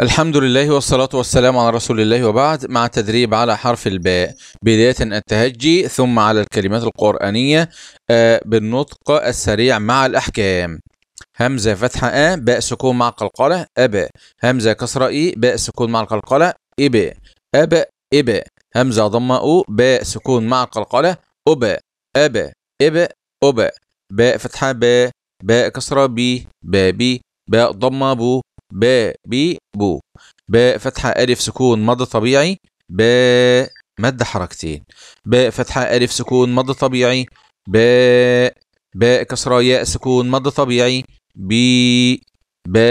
الحمد لله والصلاة والسلام على رسول الله وبعد مع تدريب على حرف الباء بداية التهجي ثم على الكلمات القرآنية آه، بالنطق السريع مع الأحكام همزة فتحة أ باء سكون مع قلقلة أبا همزة كسرة إي باء سكون مع القلقلة إبا أبا إبا همزة ضمة أو باء سكون مع القلقلة أبا أبا إبا أبا باء فتحة باء باء كسرة بي بابي باء ضمة بو با بي بو با فتحة ألف سكون مد طبيعي با مد حركتين با فتحة ألف سكون مد طبيعي با با كسرة ياء سكون مد طبيعي بي با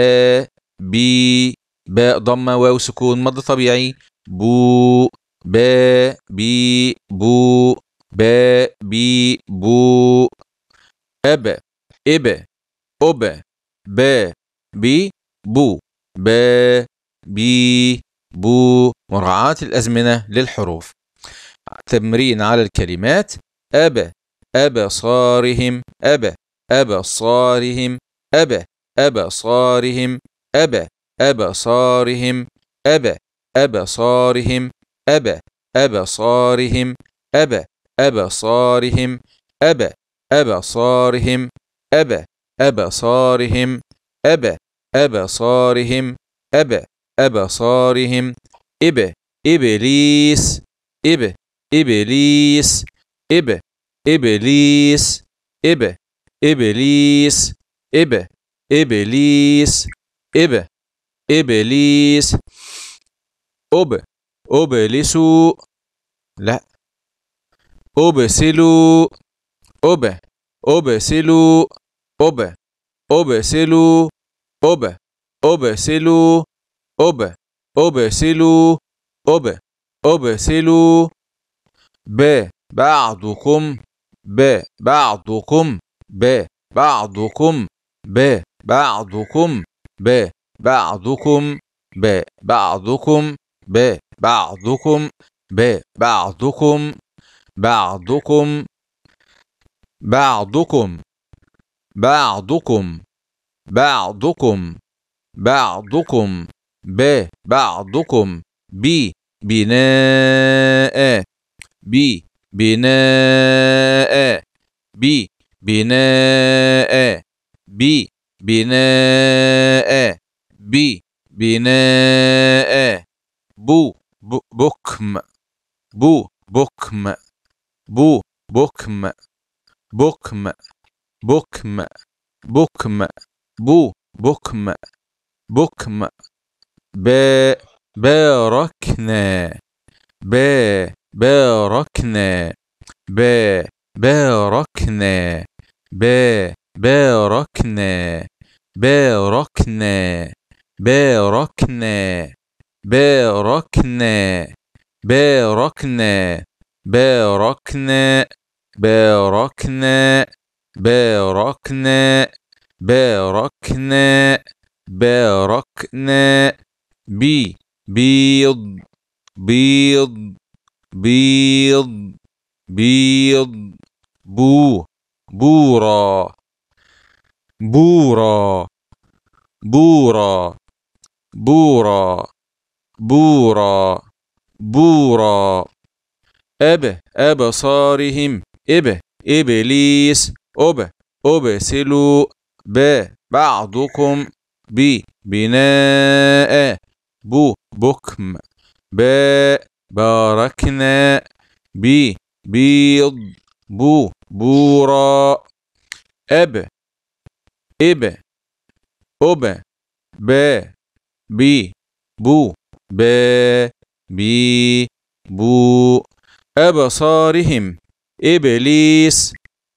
بي باء ضمة واو سكون مد طبيعي بو با بي بو با بي بو أب إب أب با بي بو ب بي بو مراعاة الأزمنة للحروف تمرين على الكلمات أبى أبصارهم أبى أبصارهم أبى أبصارهم أبى أبصارهم أبى أبصارهم أبى أبصارهم أبى أبصارهم أبى أبصارهم أبى أبصارهم أبى أبصارهم أب أبصارهم إب إبليس إب إبليس إب إبليس إب إبليس إب إبليس إب إبليس أب أبلسوا لا أبسلوا أب أبسلوا أب أبسلوا أوب أوبا أوب أوبا أوب سيلو ب بعضكم ب بعضكم ب بعضكم ب بعضكم ب بعضكم ب بعضكم ب بعضكم ب بعضكم بعضكم بعضكم بعضكم بعضكم بعضكم ب بعضكم ب بناء ب بناء ب بناء ب بناء ب بناء بو بكم بو بكم بو بكم بكم بكم بكم بو بكم بكم ب باركنا ب باركنا ب باركنا ب باركنا باركنا باركنا باركنا باركنا باركنا باركنا باركنا باركنا باركنا بي بيض بيض بيض بيض بو بورا بورا بورا بورا بورا بورا أب أبصارهم إب إبليس أب أبسلوا ب بعضكم ب بناء بو بكم ب باركنا ب بيض بو بورا أب إب أب ب بي بو ب بي بو أبصارهم إبليس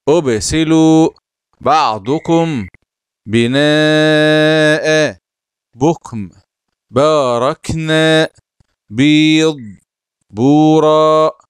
أبسلوا بعضكم بناء بكم باركنا بيض بورا